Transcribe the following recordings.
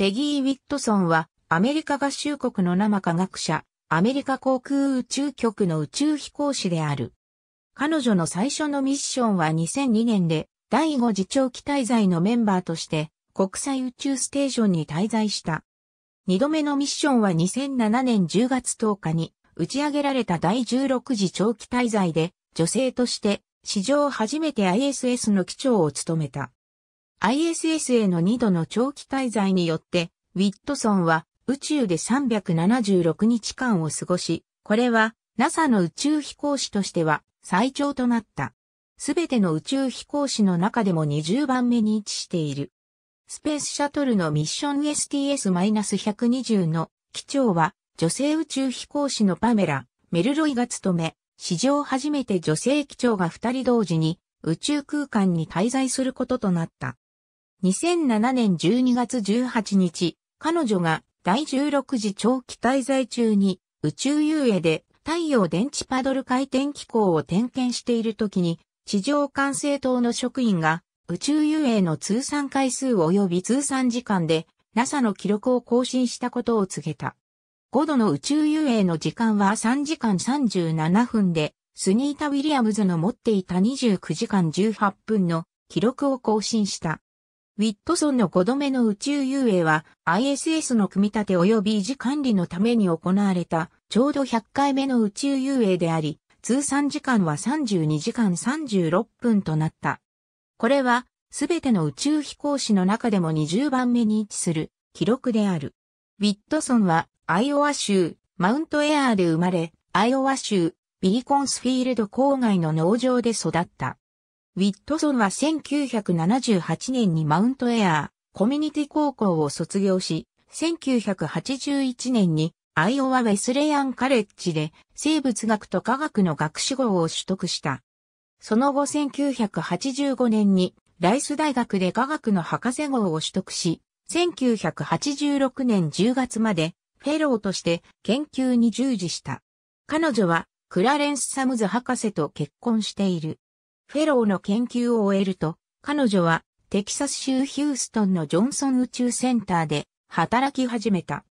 ペギー・ウィットソンは、アメリカ合衆国の生科学者、アメリカ航空宇宙局の宇宙飛行士である。彼女の最初のミッションは2002年で、第5次長期滞在のメンバーとして、国際宇宙ステーションに滞在した。2度目のミッションは2007年10月10日に、打ち上げられた第16次長期滞在で、女性として、史上初めて ISS の機長を務めた。ISS への2度の長期滞在によって、ウィットソンは宇宙で376日間を過ごし、これは NASA の宇宙飛行士としては最長となった。すべての宇宙飛行士の中でも20番目に位置している。スペースシャトルのミッション STS-120 の機長は女性宇宙飛行士のパメラ、メルロイが務め、史上初めて女性機長が2人同時に宇宙空間に滞在することとなった。2007年12月18日、彼女が第16次長期滞在中に宇宙遊泳で太陽電池パドル回転機構を点検している時に地上管制塔の職員が宇宙遊泳の通算回数及び通算時間で NASA の記録を更新したことを告げた。5度の宇宙遊泳の時間は3時間37分で、スニータ・ウィリアムズの持っていた29時間18分の記録を更新した。ウィットソンの5度目の宇宙遊泳は ISS の組み立て及び維持管理のために行われたちょうど100回目の宇宙遊泳であり、通算時間は32時間36分となった。これはすべての宇宙飛行士の中でも20番目に位置する記録である。ウィットソンはアイオワ州マウントエアーで生まれ、アイオワ州ビリコンスフィールド郊外の農場で育った。ウィットソンは1978年にマウントエアーコミュニティ高校を卒業し、1981年にアイオワ・ウェスレアン・カレッジで生物学と科学の学士号を取得した。その後1985年にライス大学で科学の博士号を取得し、1986年10月までフェローとして研究に従事した。彼女はクラレンス・サムズ博士と結婚している。フェローの研究を終えると、彼女はテキサス州ヒューストンのジョンソン宇宙センターで働き始めた。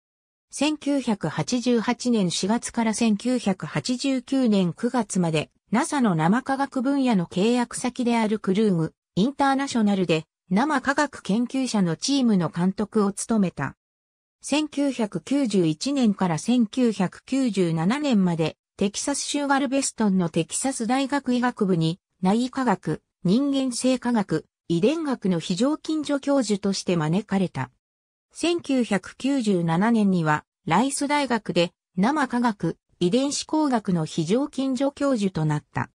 1988年4月から1989年9月まで NASA の生科学分野の契約先であるクルームインターナショナルで生科学研究者のチームの監督を務めた。1991年から1997年までテキサス州ガルベストンのテキサス大学医学部に内医科学、人間性科学、遺伝学の非常勤助教授として招かれた。1997年には、ライス大学で生科学、遺伝子工学の非常勤助教授となった。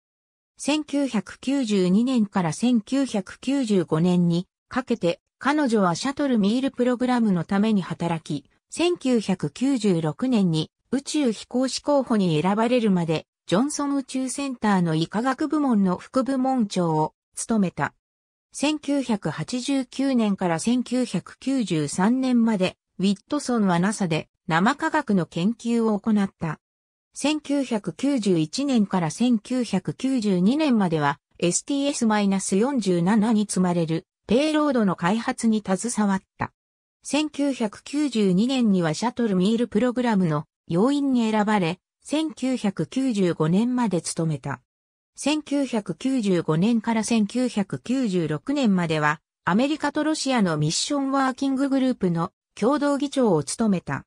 1992年から1995年にかけて彼女はシャトルミールプログラムのために働き、1996年に宇宙飛行士候補に選ばれるまでジョンソン宇宙センターの医科学部門の副部門長を務めた。1989年から1993年まで、ウィットソンは NASA で生科学の研究を行った。1991年から1992年までは STS-47 に積まれるペイロードの開発に携わった。1992年にはシャトルミールプログラムの要員に選ばれ、1995年まで務めた。1995年から1996年までは、アメリカとロシアのミッションワーキンググループの共同議長を務めた。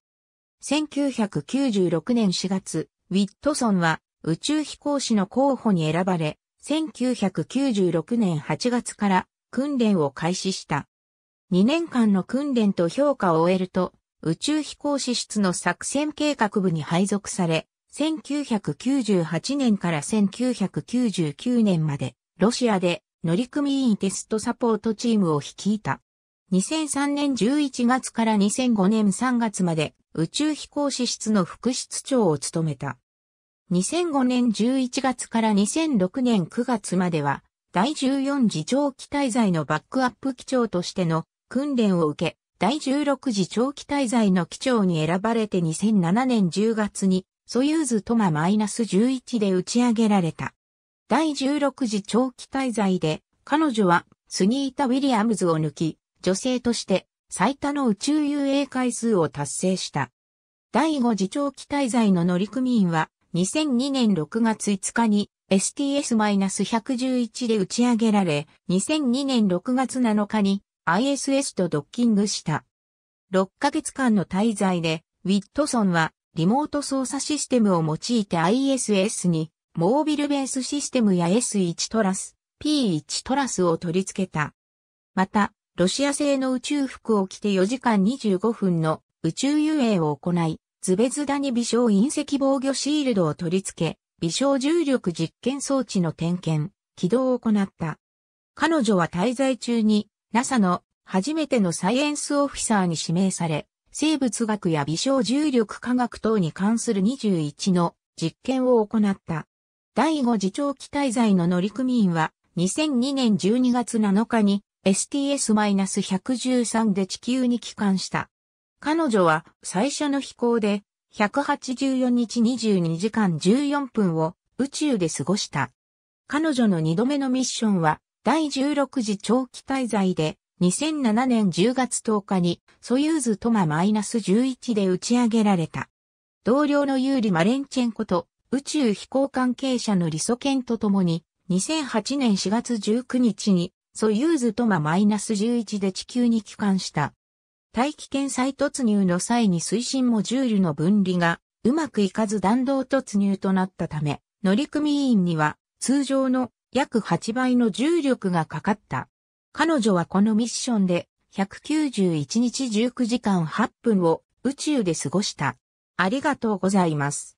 1996年4月、ウィットソンは宇宙飛行士の候補に選ばれ、1996年8月から訓練を開始した。2年間の訓練と評価を終えると、宇宙飛行士室の作戦計画部に配属され、1998年から1999年まで、ロシアで乗組員テストサポートチームを率いた。2003年11月から2005年3月まで宇宙飛行士室の副室長を務めた。2005年11月から2006年9月までは、第14次長期滞在のバックアップ機長としての訓練を受け、第16次長期滞在の機長に選ばれて2007年10月にソユーズトマ -11 で打ち上げられた。第16次長期滞在で、彼女はスニータ・ウィリアムズを抜き、女性として最多の宇宙遊泳回数を達成した。第5次長期滞在の乗組員は、2002年6月5日に STS-111 で打ち上げられ、2002年6月7日に ISS とドッキングした。6ヶ月間の滞在で、ウィットソンはリモート操作システムを用いて ISS に、モービルベースシステムや S1 トラス、P1 トラスを取り付けた。また、ロシア製の宇宙服を着て4時間25分の宇宙遊泳を行い、ズベズダに微小隕石防御シールドを取り付け、微小重力実験装置の点検、起動を行った。彼女は滞在中に NASA の初めてのサイエンスオフィサーに指名され、生物学や微小重力科学等に関する21の実験を行った。第5次長期滞在の乗組員は2002年12月7日に STS-113 で地球に帰還した。彼女は最初の飛行で184日22時間14分を宇宙で過ごした。彼女の2度目のミッションは第16次長期滞在で2007年10月10日にソユーズトマ -11 で打ち上げられた。同僚のユーリ・マレンチェンコと宇宙飛行関係者のリソケンと共に2008年4月19日にソユーズトマ -11 で地球に帰還した。大気圏再突入の際に推進モジュールの分離がうまくいかず弾道突入となったため、乗組員には通常の約8倍の重力がかかった。彼女はこのミッションで191日19時間8分を宇宙で過ごした。ありがとうございます。